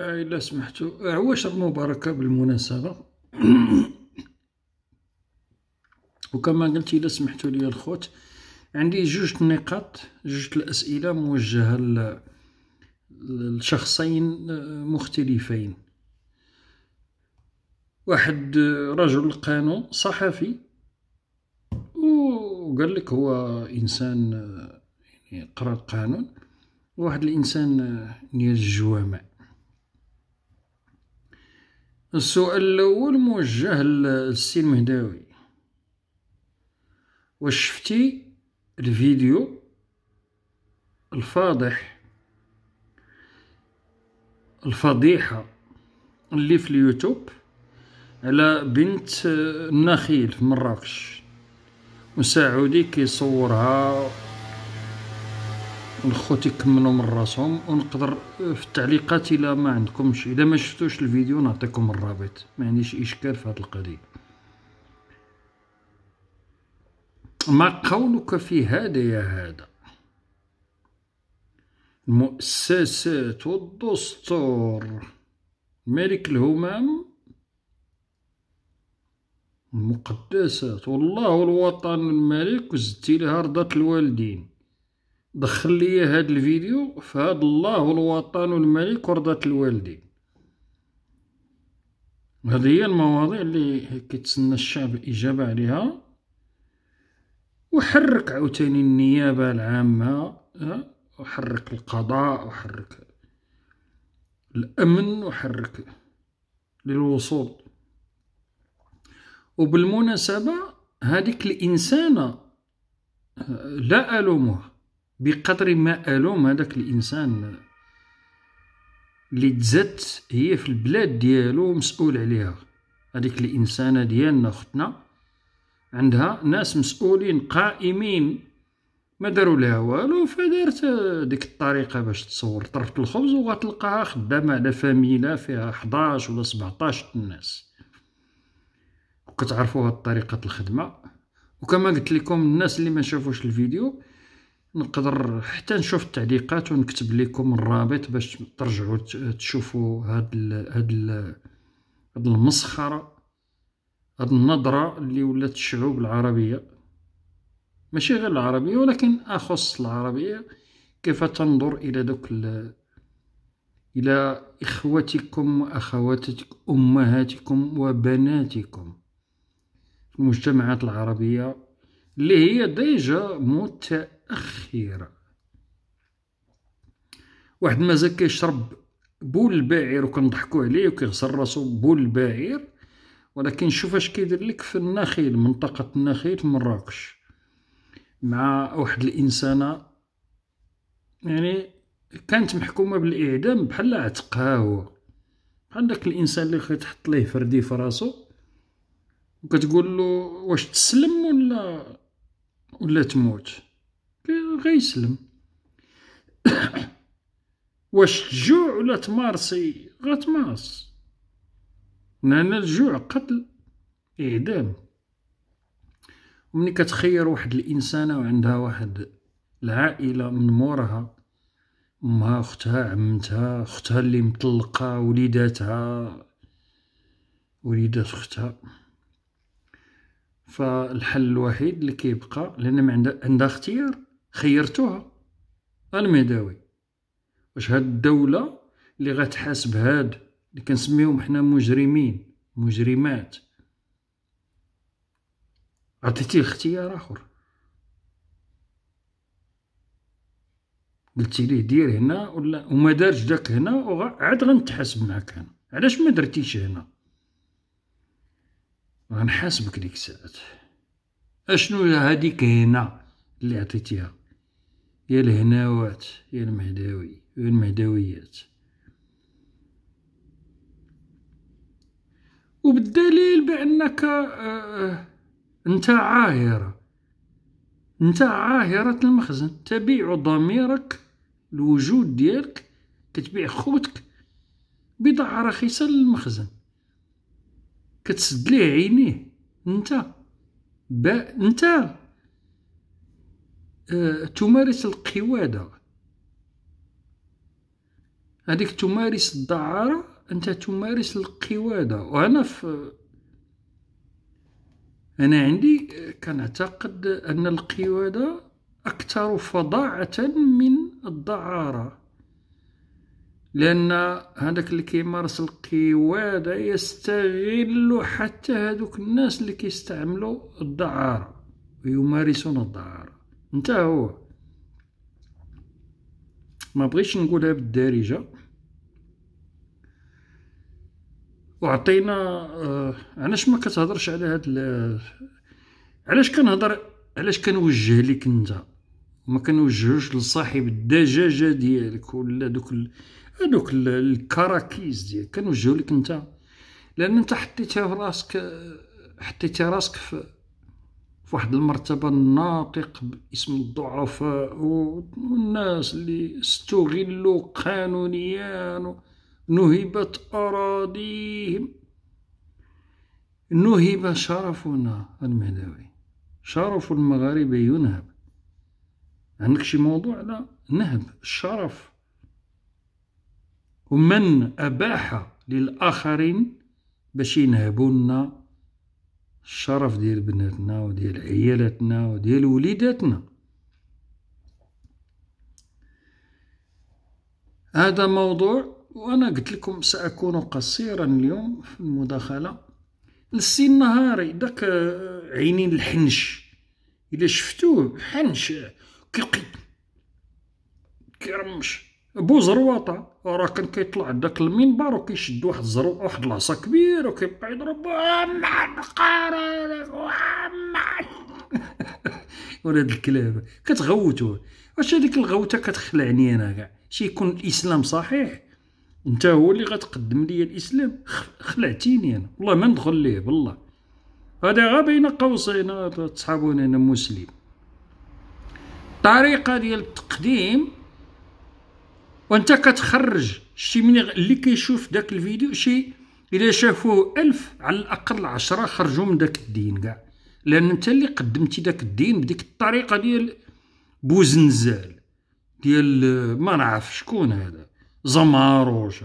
آه، إلا سمحتوا عواشر آه، مباركة بالمناسبة وكما قلت إلا سمحتوا لي الخوت عندي جوج نقاط جوج الأسئلة موجهة لشخصين آه، مختلفين واحد رجل قانون صحفي وقال لك هو إنسان يعني قرأ القانون واحد الإنسان ديال الجوامع السؤال الأول موجه للسي المهداوي واش شفتي الفيديو الفاضح الفضيحة اللي في اليوتيوب على بنت النخيل في مراكش وسعودي كيصورها الخوت يكملوا من راسهم ونقدر آه، في التعليقات الا ما عندكمش اذا ما شفتوش الفيديو نعطيكم الرابط ما عنديش اشكال في هذه القضيه ما قولك في هذا يا هذا المؤسسات والدستور ملك الهمام المقدسات والله الوطن الملك وزدتي لها رضا الوالدين دخل لي هاد الفيديو فهاد الله الوطن الملك رضات الوالدين هذه هي المواضيع اللي كيتسنى الشعب الاجابه عليها وحرك عاوتاني النيابه العامه وحرك القضاء وحرك الامن وحرك للوصول وبالمناسبه هذيك الانسانه لا الومها بقدر ما ألوم هذاك الإنسان اللي تزت هي في البلاد ديالو مسؤول عليها هذيك الإنسانة ديالنا أختنا عندها ناس مسؤولين قائمين ما داروا لها والو فدارت ديك الطريقه باش تصور طرفة الخبز وغتلقاها خدامه على فاميلا فيها 11 ولا 17 الناس وكتعرفوا هاد طريقه الخدمه وكما قلت لكم الناس اللي ما شافوش الفيديو نقدر حتى نشوف التعليقات ونكتب لكم الرابط باش ترجعوا تشوفوا هاد الـ هاد الـ هاد المسخره هاد النظره اللي ولات الشعوب العربيه ماشي غير العربيه ولكن اخص العربيه كيف تنظر الى دوك الى اخوتكم واخواتكم امهاتكم وبناتكم في المجتمعات العربيه اللي هي ديجا مت أخيرة واحد مازال كيشرب بول البعير وكنضحكوا عليه وكيغسل راسو بول البعير ولكن شوف اش كيدير لك في النخيل منطقة النخيل في مراكش مع واحد الإنسانة يعني كانت محكومة بالإعدام بحال عتقها هو بحال داك الإنسان اللي كيتحط ليه فردي في راسو وكتقول له واش تسلم ولا ولا تموت غيسلم يسلم واش تجوع ولا تمارسي غتمارس لان الجوع قتل اعدام ومني كتخير واحد الانسانه وعندها واحد العائله من مورها امها اختها عمتها اختها اللي مطلقه وليداتها وليدات اختها فالحل الوحيد اللي كيبقى لان ما عندها اختيار خيرتوها الميداوي واش هاد الدولة اللي غتحاسب هاد اللي كنسميهم حنا مجرمين مجرمات عطيتيه اختيار اخر قلتي ليه دير هنا ولا وما دارش داك هنا وعاد غنتحاسب معاك هنا علاش ما درتيش هنا غنحاسبك ديك الساعات اشنو هاديك هنا اللي عطيتيها يا الهناوات يا المهداوي يا المهداويات وبالدليل بأنك آه، آه، أنت عاهرة أنت عاهرة المخزن تبيع ضميرك الوجود ديالك كتبيع خوتك بضاعة رخيصة للمخزن كتسد ليه عينيه أنت با أنت تمارس القوادة هذيك تمارس الدعارة أنت تمارس القوادة وأنا في أنا عندي كنعتقد أن القوادة أكثر فضاعة من الدعارة لأن هذاك اللي كيمارس القوادة يستغل حتى هذوك الناس اللي كيستعملوا الدعارة ويمارسون الدعارة نتا هو ما بغيتش نقولها بالدارجه وعطينا آه علاش ما كتهضرش على هاد علاش كنهضر علاش كنوجه لك انت ما كنوجهوش لصاحب الدجاجه ديالك ولا دوك ال... الكراكيز ديالك كنوجهو لك انت لان انت حطيتها في راسك حطيتي راسك في فواحد المرتبه الناطق باسم الضعفاء والناس اللي استغلوا قانونيا نهبت اراضيهم نهب شرفنا المهدوي شرف المغاربه ينهب عندك شي موضوع لا نهب الشرف ومن اباح للاخرين باش ينهبوا لنا الشرف ديال بناتنا وديال عيالاتنا وديال وليداتنا هذا موضوع وانا قلت لكم ساكون قصيرا اليوم في المداخله نسي النهاري داك عينين الحنش الا شفتوه حنش كيقي كيرمش بو زرواطة راه كان كيطلع داك المنبر وكيشد واحد الزرو واحد العصا كبير وكيبقى يضرب مع القرار مع ولاد الكلاب كتغوتو واش هذيك الغوته كتخلعني انا كاع شي يكون الاسلام صحيح انت هو اللي غتقدم لي الاسلام خلعتيني انا والله ما ندخل ليه بالله هذا غا بين قوسين تصحابون انا مسلم الطريقه ديال التقديم وانت كتخرج شي من اللي كيشوف داك الفيديو شي الا شافوه ألف على الاقل عشرة خرجوا من داك الدين كاع لان انت اللي قدمتي داك الدين بديك الطريقه ديال بوزنزال ديال ما نعرف شكون هذا زماروش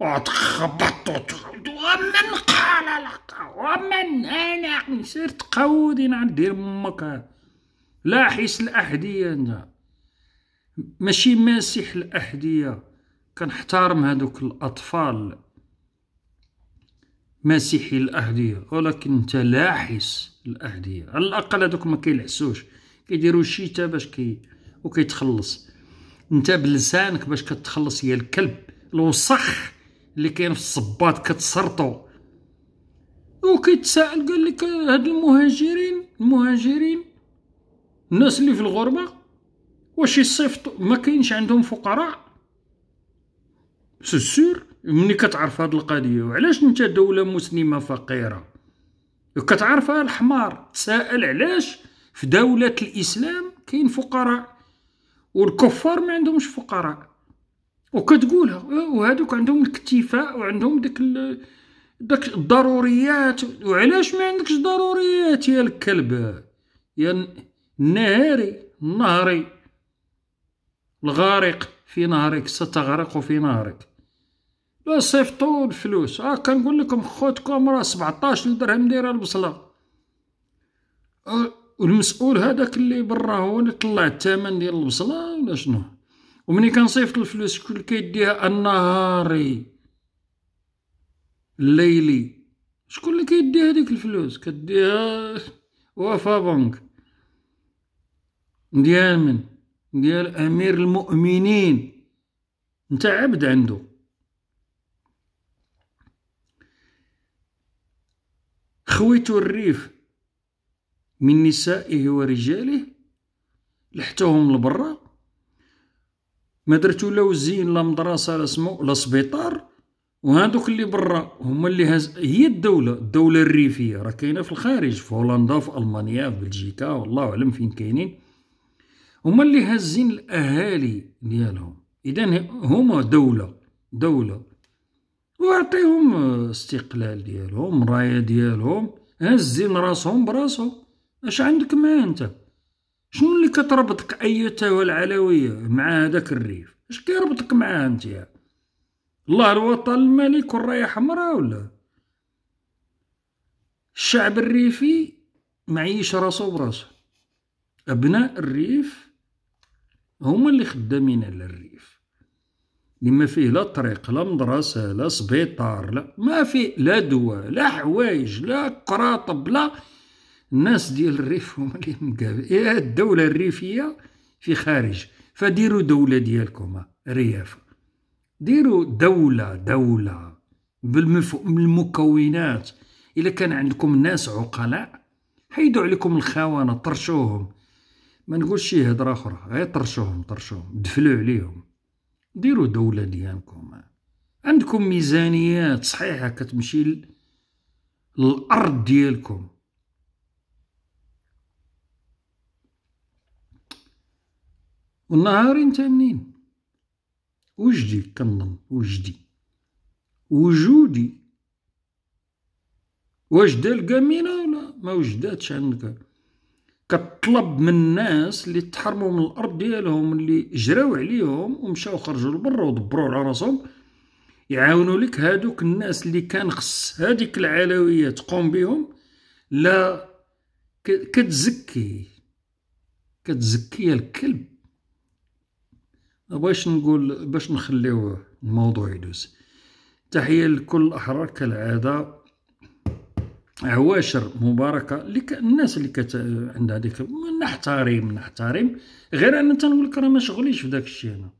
وتخبط ومن قال لك ومن انا سير تقودي ندير لا حيس الاحديه انت ماشي مسيح الأحذية كنحتارم هادوك الأطفال مسيحي الأحذية ولكن لاحس الأحذية على الأقل هادوك ما كيلعسوش كيديروا الشتاء باش كي وكيتخلص انت بلسانك باش كتخلص يا الكلب الوسخ اللي كاين في الصباط كتسرطو وكيتسائل قال لك هاد المهاجرين المهاجرين الناس اللي في الغربه واش يصيفط ما كاينش عندهم فقراء سو سور ملي كتعرف هاد القضيه وعلاش انت دوله مسلمه فقيره وكتعرفها الحمار تساءل علاش في دوله الاسلام كاين فقراء والكفار ما عندهمش فقراء وكتقولها وهذوك عندهم الاكتفاء وعندهم داك داك الضروريات وعلاش ما عندكش ضروريات يا الكلب يا النهاري النهري الغارق في نهرك ستغرق في نهرك لا صيفطوا الفلوس اه كنقول لكم خوتكم راه 17 درهم دايره البصله والمسؤول آه، هذاك اللي برا هو اللي طلع الثمن ديال البصله ولا شنو ومني كنصيفط الفلوس شكون كيديها النهاري الليلي شكون اللي كيدي هذيك الفلوس كديها وفا بنك ديال من ديال امير المؤمنين انت عبد عنده خويتو الريف من نسائه ورجاله لحتهم لبرا ما درتو لا وزين لا مدرسه لا سمو لا سبيطار وهادوك اللي برا هما اللي هز... هي الدولة الدولة الريفية راه كاينة في الخارج في هولندا في ألمانيا في بلجيكا والله أعلم فين كاينين هما اللي هازين الاهالي ديالهم اذا هما دوله دوله واعطيهم استقلال ديالهم رايه ديالهم هازين راسهم براسهم اش عندك معاه انت شنو اللي كتربطك ايتها العلويه مع هذاك الريف اش كيربطك معاه انت الله الوطن الملك والرايه حمراء ولا الشعب الريفي معيش راسو براسو ابناء الريف هما اللي خدامين على الريف اللي ما فيه لا طريق لا مدرسة لا سبيطار لا ما فيه لا دواء لا حوايج لا قراطب لا الناس ديال الريف هما اللي مقابل إيه الدولة الريفية في خارج فديروا دولة ديالكم رياف ديروا دولة دولة المكونات إلا كان عندكم ناس عقلاء حيدوا عليكم الخونه طرشوهم ما نقولش شي هضره اخرى غير طرشوهم طرشوهم دفلو عليهم ديروا دوله ديالكم عندكم ميزانيات صحيحه كتمشي للارض ديالكم انت تامنين وجدي كنظن وجدي وجودي واش دا ولا ما وجداتش عندك كطلب من الناس اللي تحرموا من الارض ديالهم اللي جراو عليهم ومشاو خرجوا لبرا ودبروا على راسهم يعاونوا لك هادوك الناس اللي كان خص هذيك العلويه تقوم بهم لا كتزكي كتزكي الكلب باش نقول باش نخليوه الموضوع يدوز تحيه لكل الاحرار كالعاده عواشر مباركه لك الناس اللي كت عندها ديك نحترم نحترم غير انا تنقول لك راه ما شغليش في داك الشيء انا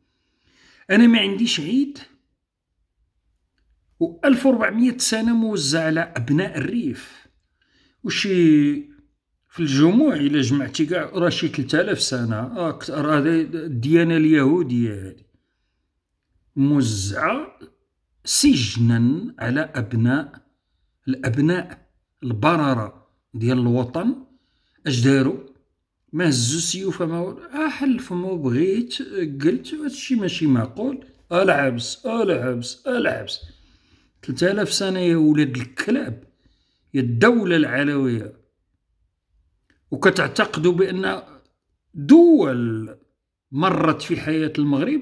انا ما عنديش عيد و 1400 سنه موزع على ابناء الريف وشي في الجموع الا جمعتي كاع راه شي 3000 سنه آه، راه الديانه اليهوديه هذه موزعه سجنا على ابناء الابناء البرره ديال الوطن اش داروا ما هزو السيوف ما احلف آه، ما بغيت قلت هادشي ماشي معقول آه، العبس آه، العبس العبس 3000 سنه يا ولاد الكلاب يا الدوله العلويه وكتعتقدوا بان دول مرت في حياه المغرب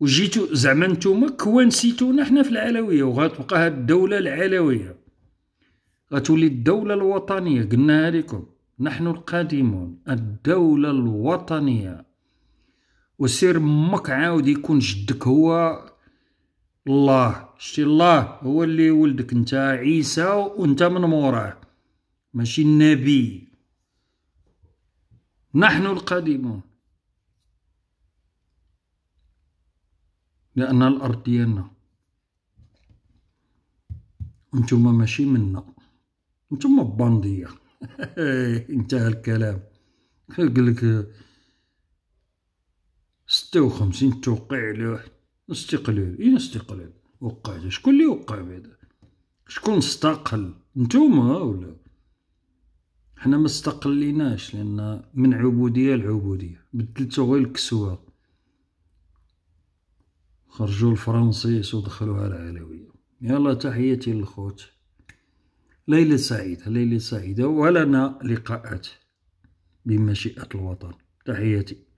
وجيتو زعما نتوما كوانسيتونا حنا في العلويه وغتبقى هاد الدوله العلويه غتولي الدولة الوطنية قلناها لكم نحن القادمون الدولة الوطنية وسير مك عاود يكون جدك هو الله شتي الله هو اللي ولدك انت عيسى وانت من موراه ماشي النبي نحن القادمون لأن الأرض ديالنا انتم ماشي منا نتوما باندية انتهى الكلام قال لك ستة وخمسين توقع عليه استقلال اين استقلال وقعت شكون اللي وقع بعدا شكون استقل نتوما ولا حنا ما استقليناش لان من عبوديه لعبوديه بدلتو غير الكسوه خرجوا الفرنسيس ودخلوها العلويه يلا تحياتي للخوت ليلة سعيدة ليلة سعيدة ولنا لقاءات بمشيئة الوطن تحياتي